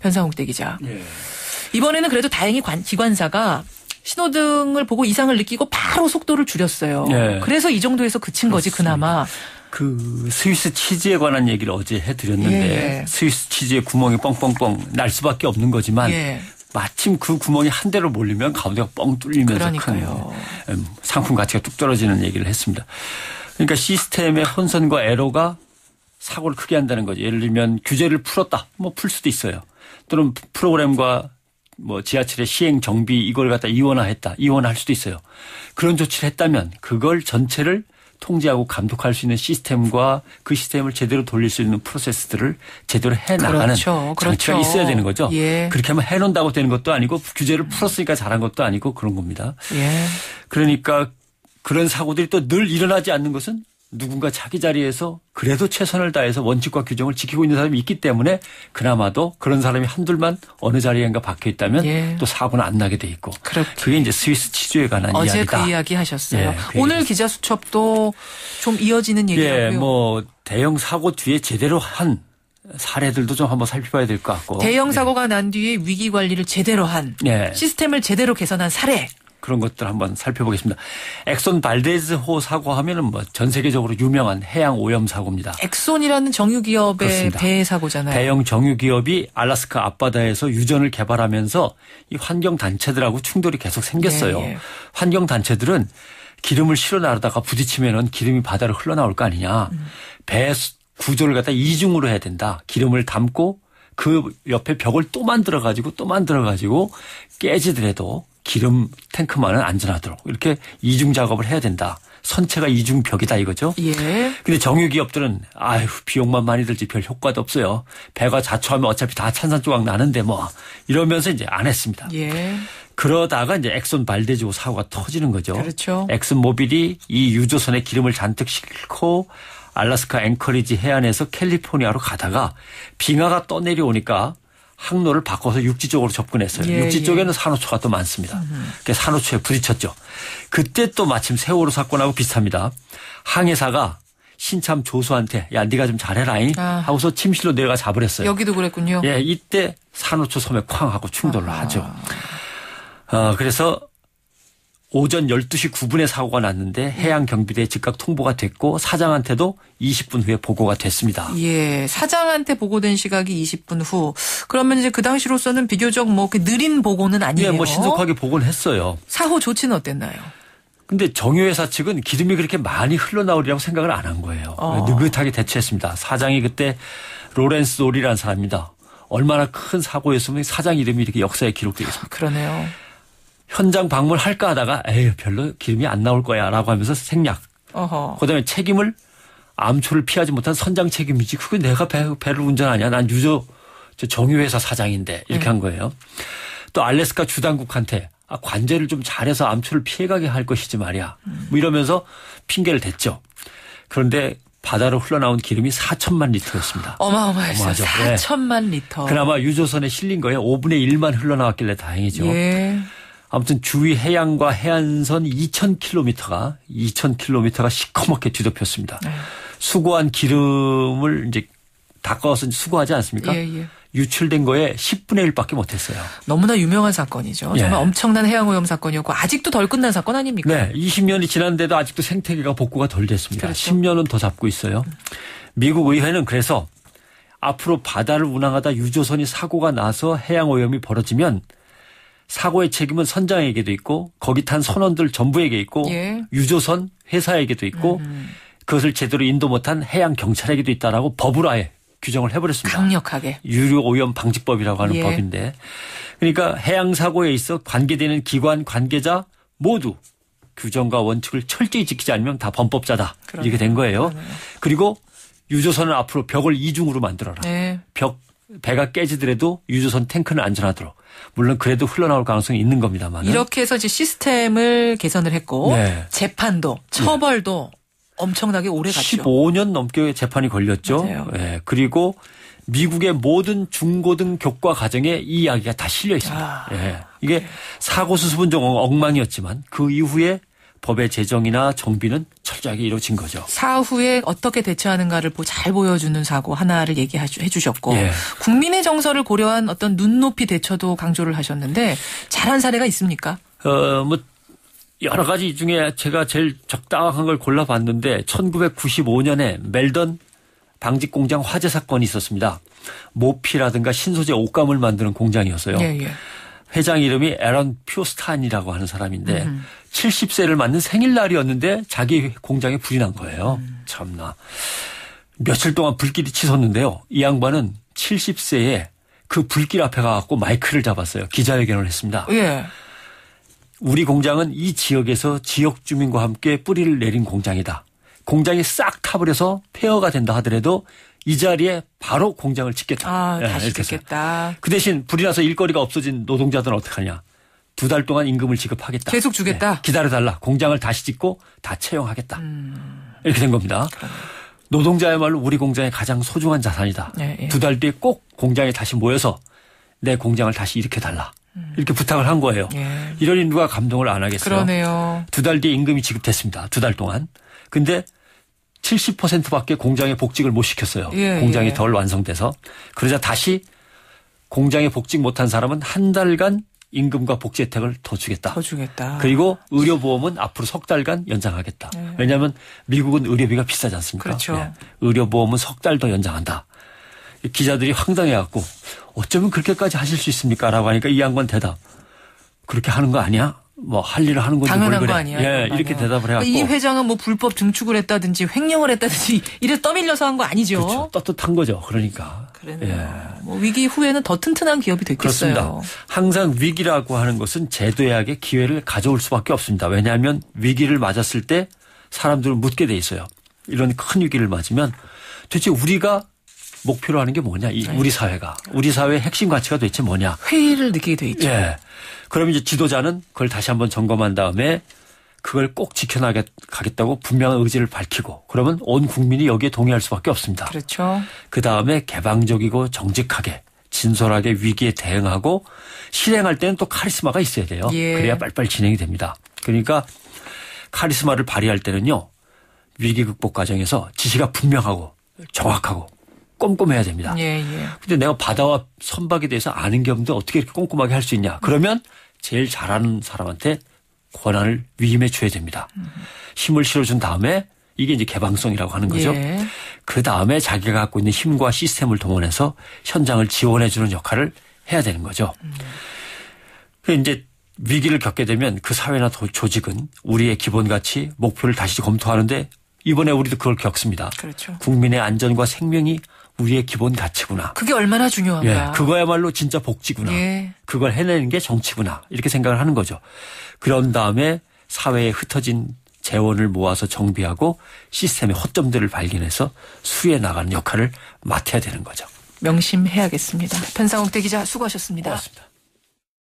현상욱 대기자. 예. 이번에는 그래도 다행히 관, 기관사가 신호등을 보고 이상을 느끼고 바로 속도를 줄였어요. 예. 그래서 이 정도에서 그친 거지 그렇습니다. 그나마. 그 스위스 치즈에 관한 얘기를 어제 해드렸는데 예. 스위스 치즈의 구멍이 뻥뻥뻥 날 수밖에 없는 거지만 예. 마침 그 구멍이 한 대로 몰리면 가운데가 뻥 뚫리면서 그러니까요. 큰 음, 상품 가치가 뚝 떨어지는 얘기를 했습니다. 그러니까 시스템의 혼선과 에러가 사고를 크게 한다는 거죠. 예를 들면 규제를 풀었다. 뭐 풀 수도 있어요. 또는 프로그램과 뭐 지하철의 시행 정비 이걸 갖다 이원화했다. 이원화할 수도 있어요. 그런 조치를 했다면 그걸 전체를 통제하고 감독할 수 있는 시스템과 그 시스템을 제대로 돌릴 수 있는 프로세스들을 제대로 해 나가는 그렇죠, 그렇죠. 장치가 있어야 되는 거죠. 예. 그렇게 하면 해 놓는다고 되는 것도 아니고 규제를 풀었으니까 잘한 것도 아니고 그런 겁니다. 예. 그러니까 그런 사고들이 또 늘 일어나지 않는 것은 누군가 자기 자리에서 그래도 최선을 다해서 원칙과 규정을 지키고 있는 사람이 있기 때문에 그나마도 그런 사람이 한둘만 어느 자리에인가 박혀 있다면 예. 또 사고는 안 나게 돼 있고 그렇군 그게 이제 스위스 치주에 관한 어제 그 이야기다. 어제 그 이야기 하셨어요. 예, 그 오늘 기자 수첩도 좀 이어지는 얘기고요. 예, 뭐 대형 사고 뒤에 제대로 한 사례들도 좀 한번 살펴봐야 될 것 같고 대형 예. 사고가 난 뒤에 위기 관리를 제대로 한 예. 시스템을 제대로 개선한 사례 그런 것들 한번 살펴보겠습니다. 엑손 발데즈호 사고하면은 뭐 전 세계적으로 유명한 해양 오염 사고입니다. 엑손이라는 정유 기업의 배 사고잖아요. 대형 정유 기업이 알라스카 앞바다에서 유전을 개발하면서 이 환경 단체들하고 충돌이 계속 생겼어요. 네. 네. 환경 단체들은 기름을 실어 나르다가 부딪히면은 기름이 바다로 흘러나올 거 아니냐. 음. 배 구조를 갖다 이중으로 해야 된다. 기름을 담고 그 옆에 벽을 또 만들어 가지고 또 만들어 가지고 깨지더라도 기름 탱크만은 안전하도록 이렇게 이중 작업을 해야 된다. 선체가 이중 벽이다 이거죠. 예. 근데 정유 기업들은 아휴 비용만 많이 들지 별 효과도 없어요. 배가 자초하면 어차피 다 찬산 조각 나는데 뭐 이러면서 이제 안 했습니다. 예. 그러다가 이제 엑손 발대지고 사고가 터지는 거죠. 그렇죠. 엑슨 모빌이 이 유조선에 기름을 잔뜩 싣고 알라스카 앵커리지 해안에서 캘리포니아로 가다가 빙하가 떠내려오니까 항로를 바꿔서 육지 쪽으로 접근했어요. 예, 육지 예. 쪽에는 산호초가 또 많습니다. 음. 그 산호초에 부딪혔죠. 그때 또 마침 세월호 사건하고 비슷합니다. 항해사가 신참 조수한테 야 네가 좀 잘해라잉 아. 하고서 침실로 내려가 잡으랬어요. 여기도 그랬군요. 예, 이때 산호초 섬에 쾅 하고 충돌을 아. 하죠. 어, 그래서 오전 12시 9분에 사고가 났는데 네. 해양 경비대에 즉각 통보가 됐고 사장한테도 20분 후에 보고가 됐습니다. 예, 사장한테 보고된 시각이 20분 후. 그러면 이제 그 당시로서는 비교적 뭐 느린 보고는 아니에요. 예, 뭐 신속하게 보고는 했어요. 사후 조치는 어땠나요? 근데 정유회사 측은 기름이 그렇게 많이 흘러나오리라고 생각을 안 한 거예요. 어. 느긋하게 대처했습니다. 사장이 그때 로렌스 돌이라는 사람입니다. 얼마나 큰 사고였으면 사장 이름이 이렇게 역사에 기록되겠습니까? 아, 그러네요. 현장 방문할까 하다가 에휴 별로 기름이 안 나올 거야라고 하면서 생략. 어허. 그다음에 책임을 암초를 피하지 못한 선장 책임이지. 그게 내가 배, 배를 운전하냐? 난 유저 정유회사 사장인데 이렇게 음. 한 거예요. 또 알래스카 주당국한테 아, 관제를 좀 잘해서 암초를 피해가게 할 것이지 말이야. 뭐 이러면서 핑계를 댔죠. 그런데 바다로 흘러나온 기름이 4천만 리터였습니다. 어마어마했어요. 4천만 예. 리터. 그나마 유조선에 실린 거예요 5분의 1만 흘러나왔길래 다행이죠. 예. 아무튼 주위 해양과 해안선 2,000km가 2,000km가 시커멓게 뒤덮였습니다. 네. 수거한 기름을 이제 닦아서 수거하지 않습니까? 예, 예. 유출된 거에 10분의 1밖에 못했어요. 너무나 유명한 사건이죠. 예. 정말 엄청난 해양오염 사건이었고 아직도 덜 끝난 사건 아닙니까? 네. 20년이 지난데도 아직도 생태계가 복구가 덜 됐습니다. 그렇죠. 10년은 더 잡고 있어요. 음. 미국 의회는 그래서 앞으로 바다를 운항하다 유조선이 사고가 나서 해양오염이 벌어지면 사고의 책임은 선장에게도 있고 거기 탄 선원들 전부에게 있고 예. 유조선 회사에게도 있고 음. 음. 그것을 제대로 인도 못한 해양 경찰에게도 있다라고 법으로 아예 규정을 해버렸습니다. 강력하게 유류 오염 방지법이라고 하는 예. 법인데 그러니까 해양 사고에 있어 관계되는 기관 관계자 모두 규정과 원칙을 철저히 지키지 않으면 다 범법자다 그러네요. 이렇게 된 거예요. 그러네요. 그리고 유조선은 앞으로 벽을 이중으로 만들어라. 네. 벽 배가 깨지더라도 유조선 탱크는 안전하도록. 물론 그래도 흘러나올 가능성이 있는 겁니다만. 이렇게 해서 이제 시스템을 개선을 했고 네. 재판도 네. 처벌도 네. 엄청나게 오래 갔죠. 15년 넘게 재판이 걸렸죠. 네. 그리고 미국의 모든 중고등 교과 과정에 이 이야기가 다 실려 있습니다. 아, 예. 이게 네. 사고 수습은 좀 엉망이었지만 그 이후에 법의 제정이나 정비는 철저하게 이루어진 거죠. 사후에 어떻게 대처하는가를 잘 보여주는 사고 하나를 얘기해 주셨고 예. 국민의 정서를 고려한 어떤 눈높이 대처도 강조를 하셨는데 잘한 사례가 있습니까? 어, 뭐 여러 가지 중에 제가 제일 적당한 걸 골라봤는데 1995년에 멜던 방직 공장 화재 사건이 있었습니다. 모피라든가 신소재 옷감을 만드는 공장이었어요. 예, 예. 회장 이름이 에런 퓨스탄이라고 하는 사람인데 음. 70세를 맞는 생일날이었는데 자기 공장에 불이 난 거예요. 음. 참나. 며칠 동안 불길이 치솟는데요. 이 양반은 70세에 그 불길 앞에 가갖고 마이크를 잡았어요. 기자회견을 했습니다. 예. 우리 공장은 이 지역에서 지역 주민과 함께 뿌리를 내린 공장이다. 공장이 싹 타버려서 폐허가 된다 하더라도 이 자리에 바로 공장을 짓겠다. 아, 예, 다시 짓겠다. 그 대신 불이 나서 일거리가 없어진 노동자들은 어떡하냐. 두 달 동안 임금을 지급하겠다. 계속 주겠다. 네, 기다려달라. 공장을 다시 짓고 다 채용하겠다. 음. 이렇게 된 겁니다. 노동자야말로 우리 공장의 가장 소중한 자산이다. 예, 예. 두달 뒤에 꼭 공장에 다시 모여서 내 공장을 다시 일으켜달라. 음. 이렇게 부탁을 한 거예요. 예. 이러니 누가 감동을 안 하겠어요. 그러네요. 두 달 뒤에 임금이 지급됐습니다. 두 달 동안. 근데 70%밖에 공장에 복직을 못 시켰어요. 예, 예. 공장이 예. 덜 완성돼서 그러자 다시 공장에 복직 못한 사람은 한 달간 임금과 복지 혜택을 더 주겠다. 더 주겠다. 그리고 의료보험은 앞으로 석 달간 연장하겠다. 예. 왜냐하면 미국은 의료비가 비싸지 않습니까? 그렇죠. 네. 의료보험은 석 달 더 연장한다. 기자들이 황당해갖고 어쩌면 그렇게까지 하실 수 있습니까? 라고 하니까 이 양반 대답. 그렇게 하는 거 아니야? 뭐할 일을 하는 건지 당연한 거 아니에요? 예, 이렇게 대답을 해갖고 이 회장은 뭐 불법 증축을 했다든지 횡령을 했다든지 이래 떠밀려서 한 거 아니죠? 그렇죠. 떳떳한 거죠. 그러니까. 그랬요 예. 뭐 위기 후에는 더 튼튼한 기업이 됐겠어요. 그렇습니다. 항상 위기라고 하는 것은 제도약의 기회를 가져올 수밖에 없습니다. 왜냐하면 위기를 맞았을 때 사람들은 묻게 돼 있어요. 이런 큰 위기를 맞으면 도대체 우리가 목표로 하는 게 뭐냐? 이 네. 우리 사회가 우리 사회의 핵심 가치가 도대체 뭐냐? 회의를 느끼게 돼 있죠. 예. 그럼 이제 지도자는 그걸 다시 한번 점검한 다음에 그걸 꼭 지켜나가겠다고 분명한 의지를 밝히고 그러면 온 국민이 여기에 동의할 수밖에 없습니다. 그렇죠. 그 다음에 개방적이고 정직하게 진솔하게 위기에 대응하고 실행할 때는 또 카리스마가 있어야 돼요. 예. 그래야 빨빨 리리 진행이 됩니다. 그러니까 카리스마를 발휘할 때는요 위기 극복 과정에서 지시가 분명하고 정확하고 꼼꼼해야 됩니다. 예, 예. 근데 내가 바다와 선박에 대해서 아는 게 없는데 어떻게 이렇게 꼼꼼하게 할 수 있냐. 그러면 제일 잘하는 사람한테 권한을 위임해 줘야 됩니다. 힘을 실어준 다음에 이게 이제 개방성이라고 하는 거죠. 예. 그 다음에 자기가 갖고 있는 힘과 시스템을 동원해서 현장을 지원해 주는 역할을 해야 되는 거죠. 그 음. 이제 위기를 겪게 되면 그 사회나 조직은 우리의 기본 가치, 목표를 다시 검토하는데 이번에 우리도 그걸 겪습니다. 그렇죠. 국민의 안전과 생명이 우리의 기본 가치구나. 그게 얼마나 중요한가. 예, 그거야말로 진짜 복지구나. 예. 그걸 해내는 게 정치구나. 이렇게 생각을 하는 거죠. 그런 다음에 사회에 흩어진 재원을 모아서 정비하고 시스템의 허점들을 발견해서 수혜 나가는 역할을 맡아야 되는 거죠. 명심해야겠습니다. 편상욱 대기자 수고하셨습니다 고맙습니다.